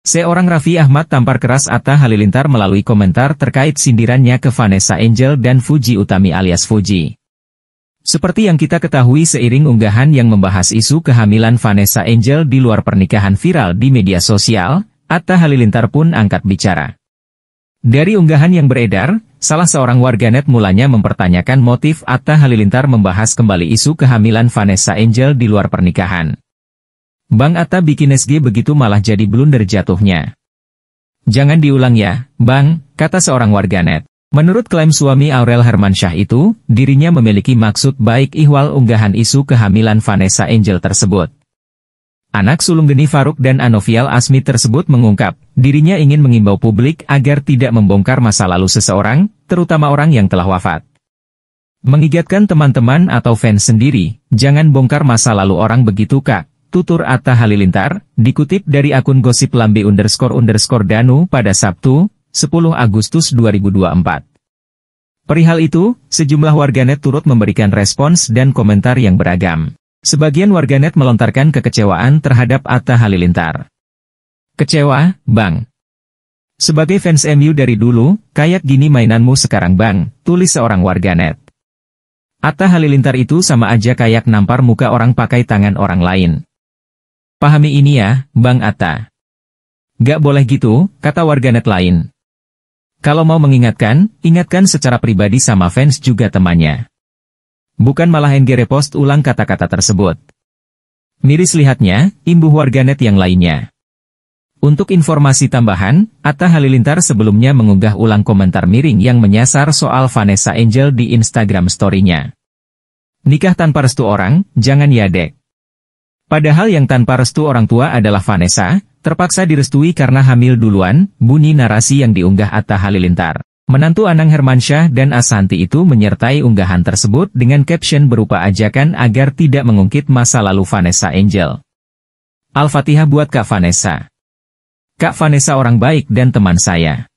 Seorang Raffi Ahmad tampar keras Atta Halilintar melalui komentar terkait sindirannya ke Vanessa Angel dan Fuji Utami alias Fuji. Seperti yang kita ketahui seiring unggahan yang membahas isu kehamilan Vanessa Angel di luar pernikahan viral di media sosial, Atta Halilintar pun angkat bicara. Dari unggahan yang beredar, salah seorang warganet mulanya mempertanyakan motif Atta Halilintar membahas kembali isu kehamilan Vanessa Angel di luar pernikahan. Bang Atta bikin SG begitu malah jadi blunder jatuhnya. Jangan diulang ya, Bang, kata seorang warganet. Menurut klaim suami Aurel Hermansyah itu, dirinya memiliki maksud baik ihwal unggahan isu kehamilan Vanessa Angel tersebut. Anak sulung Geni Faruk dan Anovial Asmi tersebut mengungkap, dirinya ingin mengimbau publik agar tidak membongkar masa lalu seseorang, terutama orang yang telah wafat. Mengingatkan teman-teman atau fans sendiri, jangan bongkar masa lalu orang begitu kak, tutur Atta Halilintar, dikutip dari akun gosip lambe underscore underscore danu pada Sabtu, 10 Agustus 2024. Perihal itu, sejumlah warganet turut memberikan respons dan komentar yang beragam. Sebagian warganet melontarkan kekecewaan terhadap Atta Halilintar. Kecewa, Bang. Sebagai fans MU dari dulu, kayak gini mainanmu sekarang Bang, tulis seorang warganet. Atta Halilintar itu sama aja kayak nampar muka orang pakai tangan orang lain. Pahami ini ya, Bang Atta. Gak boleh gitu, kata warganet lain. Kalau mau mengingatkan, ingatkan secara pribadi sama fans juga temannya. Bukan malah NG repost ulang kata-kata tersebut. Miris lihatnya, imbuh warganet yang lainnya. Untuk informasi tambahan, Atta Halilintar sebelumnya mengunggah ulang komentar miring yang menyasar soal Vanessa Angel di Instagram story-nya. Nikah tanpa restu orang, jangan yadek. Padahal yang tanpa restu orang tua adalah Vanessa, terpaksa direstui karena hamil duluan, bunyi narasi yang diunggah Atta Halilintar. Menantu Anang Hermansyah dan Asanti itu menyertai unggahan tersebut dengan caption berupa ajakan agar tidak mengungkit masa lalu Vanessa Angel. Al-Fatihah buat Kak Vanessa. Kak Vanessa orang baik dan teman saya.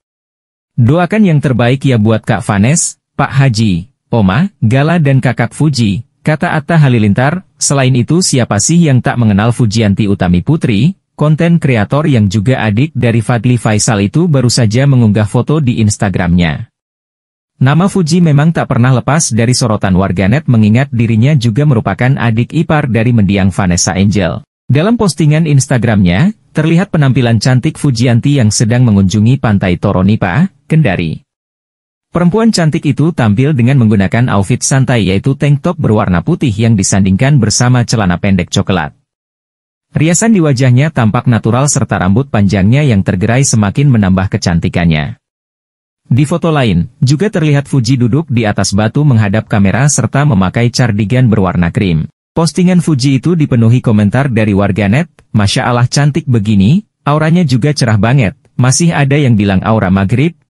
Doakan yang terbaik ya buat Kak Vanes, Pak Haji, Oma, Gala dan Kakak Fuji, kata Atta Halilintar, Selain itu siapa sih yang tak mengenal Fujianti Utami Putri, konten kreator yang juga adik dari Fadli Faisal itu baru saja mengunggah foto di Instagramnya. Nama Fuji memang tak pernah lepas dari sorotan warganet mengingat dirinya juga merupakan adik ipar dari mendiang Vanessa Angel. Dalam postingan Instagramnya, terlihat penampilan cantik Fujianti yang sedang mengunjungi pantai Toronipa, Kendari. Perempuan cantik itu tampil dengan menggunakan outfit santai yaitu tank top berwarna putih yang disandingkan bersama celana pendek coklat. Riasan di wajahnya tampak natural serta rambut panjangnya yang tergerai semakin menambah kecantikannya. Di foto lain, juga terlihat Fuji duduk di atas batu menghadap kamera serta memakai cardigan berwarna krim. Postingan Fuji itu dipenuhi komentar dari warganet, Masya Allah cantik begini, auranya juga cerah banget, masih ada yang bilang aura maghrib,